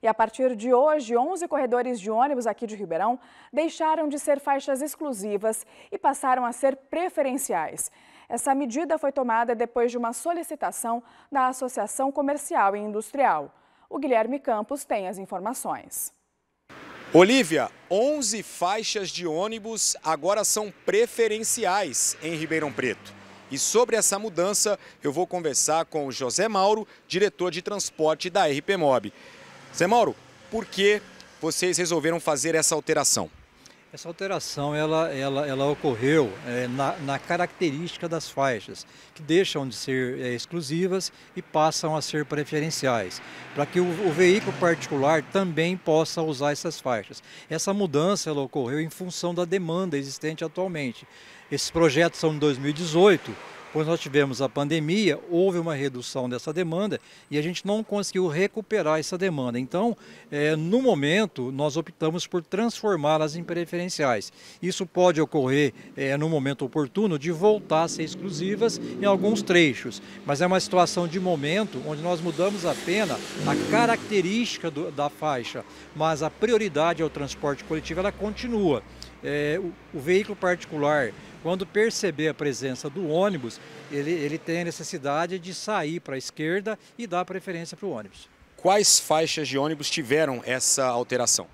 E a partir de hoje, 11 corredores de ônibus aqui de Ribeirão deixaram de ser faixas exclusivas e passaram a ser preferenciais. Essa medida foi tomada depois de uma solicitação da Associação Comercial e Industrial. O Guilherme Campos tem as informações. Olívia, 11 faixas de ônibus agora são preferenciais em Ribeirão Preto. E sobre essa mudança, eu vou conversar com o José Mauro, diretor de transporte da RP Mob. Zé Mauro, por que vocês resolveram fazer essa alteração? Essa alteração ela, ela, ela ocorreu é, na, na, característica das faixas, que deixam de ser é, exclusivas e passam a ser preferenciais, para que o, o, veículo particular também possa usar essas faixas. Essa mudança ela ocorreu em função da demanda existente atualmente. Esses projetos são de 2018 quando nós tivemos a pandemia, houve uma redução dessa demanda e a gente não conseguiu recuperar essa demanda. Então, é, no momento, nós optamos por transformá-las em preferenciais. Isso pode ocorrer é, no momento oportuno de voltar a ser exclusivas em alguns trechos, mas é uma situação de momento onde nós mudamos apenas a característica do, da faixa, mas a prioridade ao transporte coletivo ela continua é, o, o, veículo particular, quando perceber a presença do ônibus, ele, ele tem a necessidade de sair para a esquerda e dar preferência para o ônibus. Quais faixas de ônibus tiveram essa alteração?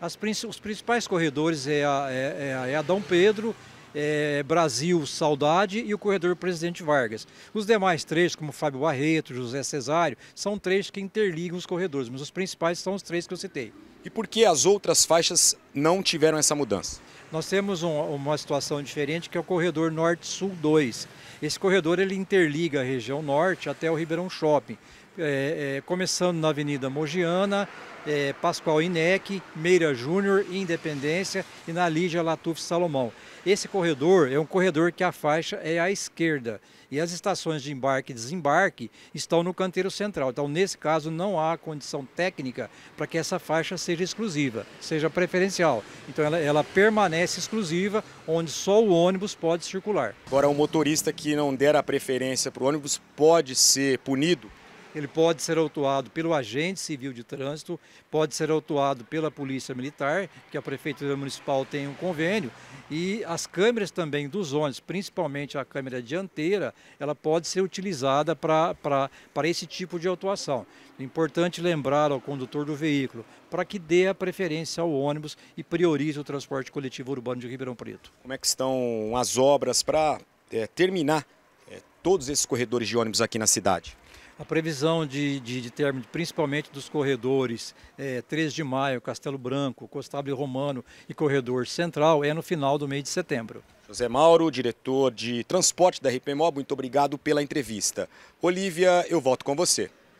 As, os principais corredores é a, é, é a é Dom Pedro, é, Brasil Saudade e o corredor Presidente Vargas. Os demais três, como Fábio Barreto, José Cesário, são três que interligam os corredores, mas os principais são os três que eu citei. E por que as outras faixas não tiveram essa mudança? Nós temos um, uma situação diferente que é o corredor Norte-Sul 2. Esse corredor ele interliga a região norte até o Ribeirão Shopping, é, é, começando na Avenida Mogiana, é, Pascoal Inec, Meira Júnior, Independência e na Lígia Latuf Salomão. Esse corredor é um corredor que a faixa é à esquerda e as estações de embarque e desembarque estão no canteiro central. Então, nesse caso, não há condição técnica para que essa faixa seja exclusiva, seja preferencial. Então, ela, ela permanece exclusiva, onde só o ônibus pode circular. Agora, o um motorista que não der a preferência para o ônibus pode ser punido? ele pode ser autuado pelo agente civil de trânsito, pode ser autuado pela polícia militar, que a prefeitura municipal tem um convênio, e as câmeras também dos ônibus, principalmente a câmera dianteira, ela pode ser utilizada para esse tipo de autuação. É importante lembrar ao condutor do veículo para que dê a preferência ao ônibus e priorize o transporte coletivo urbano de Ribeirão Preto. Como é que estão as obras para é, eh, terminar é, todos esses corredores de ônibus aqui na cidade? A previsão de, de, de principalmente dos corredores é, 3 de maio, Castelo Branco, Costábio Romano e Corredor Central, é no final do mês de setembro. José Mauro, diretor de transporte da RPMO, muito obrigado pela entrevista. Olivia, eu volto com você.